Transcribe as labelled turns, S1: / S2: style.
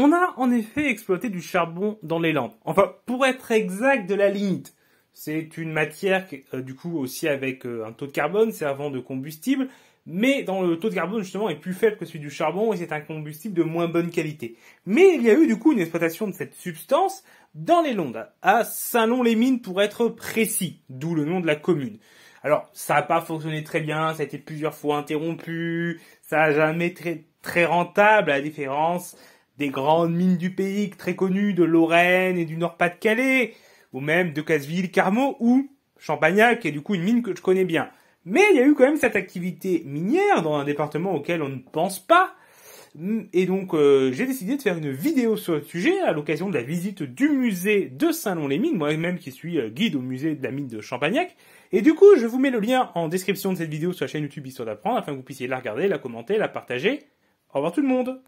S1: On a en effet exploité du charbon dans les lampes. Enfin, pour être exact de la limite. C'est une matière, euh, du coup, aussi avec euh, un taux de carbone servant de combustible, mais dans le taux de carbone, justement, est plus faible que celui du charbon et c'est un combustible de moins bonne qualité. Mais il y a eu, du coup, une exploitation de cette substance dans les Landes, à saint les mines pour être précis, d'où le nom de la commune. Alors, ça n'a pas fonctionné très bien, ça a été plusieurs fois interrompu, ça n'a jamais été très, très rentable, à la différence des grandes mines du pays très connues de Lorraine et du Nord-Pas-de-Calais, ou même de Casseville, Carmaux ou Champagnac, qui est du coup une mine que je connais bien. Mais il y a eu quand même cette activité minière dans un département auquel on ne pense pas. Et donc euh, j'ai décidé de faire une vidéo sur le sujet à l'occasion de la visite du musée de Saint-Lon-les-Mines, moi-même qui suis euh, guide au musée de la mine de Champagnac. Et du coup je vous mets le lien en description de cette vidéo sur la chaîne YouTube Histoire d'apprendre afin que vous puissiez la regarder, la commenter, la partager. Au revoir tout le monde